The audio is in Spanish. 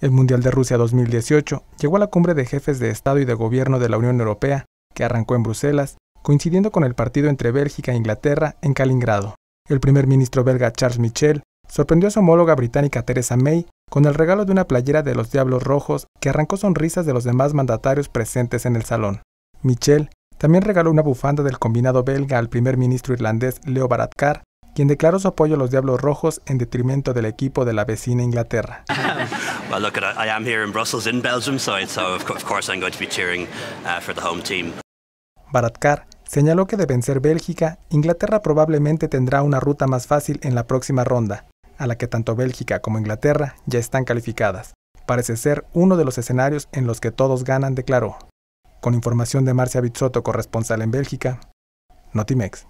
El Mundial de Rusia 2018 llegó a la cumbre de jefes de Estado y de Gobierno de la Unión Europea, que arrancó en Bruselas, coincidiendo con el partido entre Bélgica e Inglaterra en Kaliningrado. El primer ministro belga Charles Michel sorprendió a su homóloga británica Theresa May con el regalo de una playera de los Diablos Rojos que arrancó sonrisas de los demás mandatarios presentes en el salón. Michel también regaló una bufanda del combinado belga al primer ministro irlandés Leo Varadkar, quien declaró su apoyo a los Diablos Rojos en detrimento del equipo de la vecina Inglaterra. look, I am here in Brussels, in Belgium, so, of, course I'm going to be cheering uh, for the home team. Baratkar señaló que de vencer Bélgica, Inglaterra probablemente tendrá una ruta más fácil en la próxima ronda, a la que tanto Bélgica como Inglaterra ya están calificadas. Parece ser uno de los escenarios en los que todos ganan, declaró. Con información de Marcia Bizzotto, corresponsal en Bélgica, Notimex.